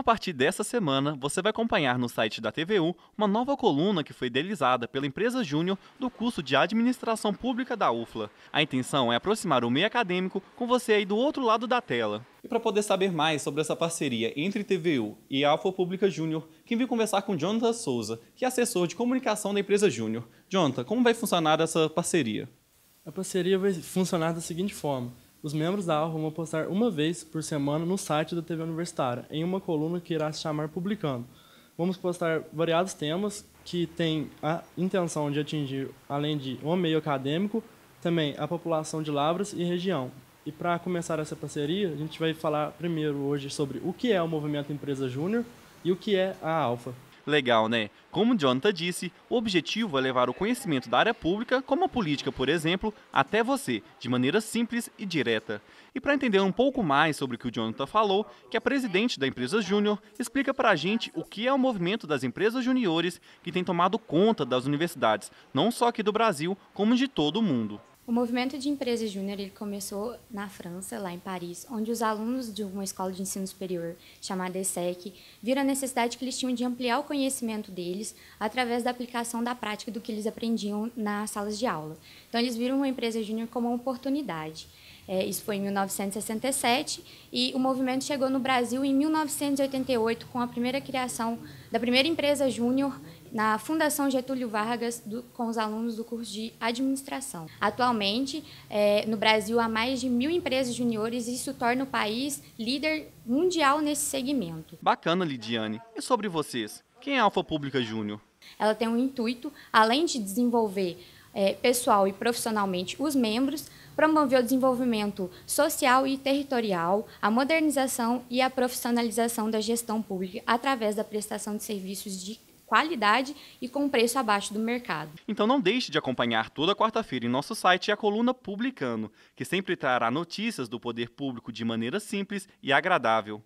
A partir dessa semana, você vai acompanhar no site da TVU uma nova coluna que foi idealizada pela empresa júnior do curso de Administração Pública da UFLA. A intenção é aproximar o meio acadêmico com você aí do outro lado da tela. E para poder saber mais sobre essa parceria entre TVU e a UFLA Pública Júnior, quem veio conversar com Jonathan Souza, que é assessor de comunicação da empresa Júnior. Jonathan, como vai funcionar essa parceria? A parceria vai funcionar da seguinte forma os membros da Alfa vão postar uma vez por semana no site da TV Universitária, em uma coluna que irá se chamar Publicando. Vamos postar variados temas que têm a intenção de atingir, além de o um meio acadêmico, também a população de Lavras e região. E para começar essa parceria, a gente vai falar primeiro hoje sobre o que é o Movimento Empresa Júnior e o que é a Alfa. Legal, né? Como Jonathan disse, o objetivo é levar o conhecimento da área pública, como a política, por exemplo, até você, de maneira simples e direta. E para entender um pouco mais sobre o que o Jonathan falou, que a presidente da Empresa Júnior explica para a gente o que é o movimento das empresas juniores que tem tomado conta das universidades, não só aqui do Brasil, como de todo o mundo. O movimento de empresa júnior ele começou na França, lá em Paris, onde os alunos de uma escola de ensino superior chamada ESSEC viram a necessidade que eles tinham de ampliar o conhecimento deles através da aplicação da prática do que eles aprendiam nas salas de aula. Então eles viram uma empresa júnior como uma oportunidade. É, isso foi em 1967 e o movimento chegou no Brasil em 1988 com a primeira criação da primeira empresa júnior na Fundação Getúlio Vargas do, com os alunos do curso de administração. Atualmente, é, no Brasil, há mais de mil empresas juniores e isso torna o país líder mundial nesse segmento. Bacana, Lidiane. E sobre vocês? Quem é a Alfa Pública Júnior? Ela tem um intuito, além de desenvolver é, pessoal e profissionalmente os membros, promover o desenvolvimento social e territorial, a modernização e a profissionalização da gestão pública através da prestação de serviços de qualidade e com preço abaixo do mercado. Então não deixe de acompanhar toda quarta-feira em nosso site a coluna Publicano, que sempre trará notícias do poder público de maneira simples e agradável.